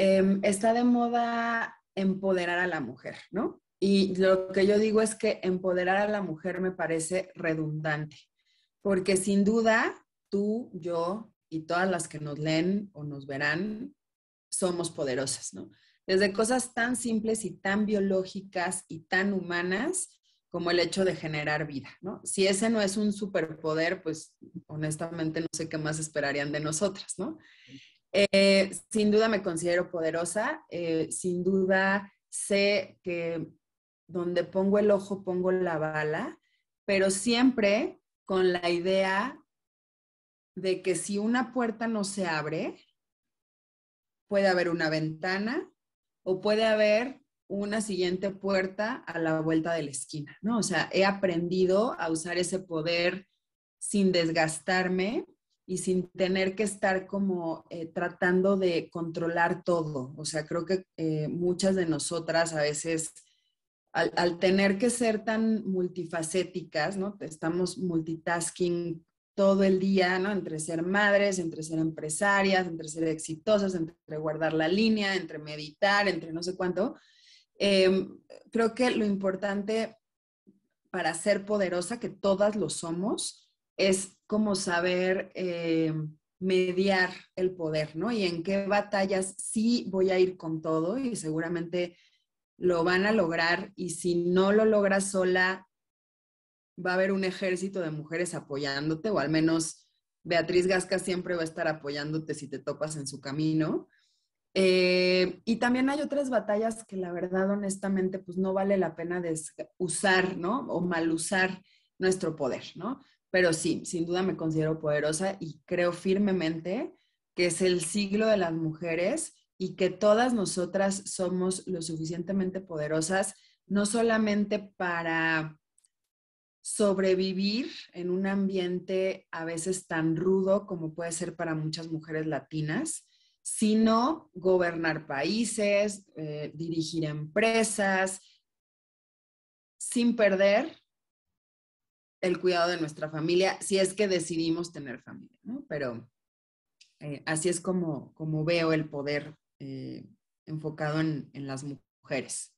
Em, está de moda empoderar a la mujer, ¿no? Y lo que yo digo es que empoderar a la mujer me parece redundante, porque sin duda tú, yo y todas las que nos leen o nos verán somos poderosas, ¿no? Desde cosas tan simples y tan biológicas y tan humanas como el hecho de generar vida, ¿no? Si ese no es un superpoder, pues honestamente no sé qué más esperarían de nosotras, ¿no? Eh, sin duda me considero poderosa, eh, sin duda sé que donde pongo el ojo pongo la bala, pero siempre con la idea de que si una puerta no se abre, puede haber una ventana o puede haber una siguiente puerta a la vuelta de la esquina, ¿no? O sea, he aprendido a usar ese poder sin desgastarme y sin tener que estar como eh, tratando de controlar todo. O sea, creo que eh, muchas de nosotras a veces, al, tener que ser tan multifacéticas, ¿no? Estamos multitasking todo el día, ¿no? Entre ser madres, entre ser empresarias, entre ser exitosas, entre guardar la línea, entre meditar, entre no sé cuánto. Em, creo que lo importante para ser poderosa, que todas lo somos, es como saber eh, mediar el poder, ¿no? Y en qué batallas sí voy a ir con todo y seguramente lo van a lograr y si no lo logras sola, va a haber un ejército de mujeres apoyándote o al menos Beatriz Gasca siempre va a estar apoyándote si te topas en su camino. Eh, y también hay otras batallas que la verdad, honestamente, pues no vale la pena usar, ¿no? O mal usar nuestro poder, ¿no? Pero sí, sin duda me considero poderosa y creo firmemente que es el siglo de las mujeres y que todas nosotras somos lo suficientemente poderosas, no solamente para sobrevivir en un ambiente a veces tan rudo como puede ser para muchas mujeres latinas, sino gobernar países, eh, dirigir empresas, sin perder el cuidado de nuestra familia, si es que decidimos tener familia, ¿no? Pero eh, así es como, como veo el poder eh, enfocado en, en las mujeres.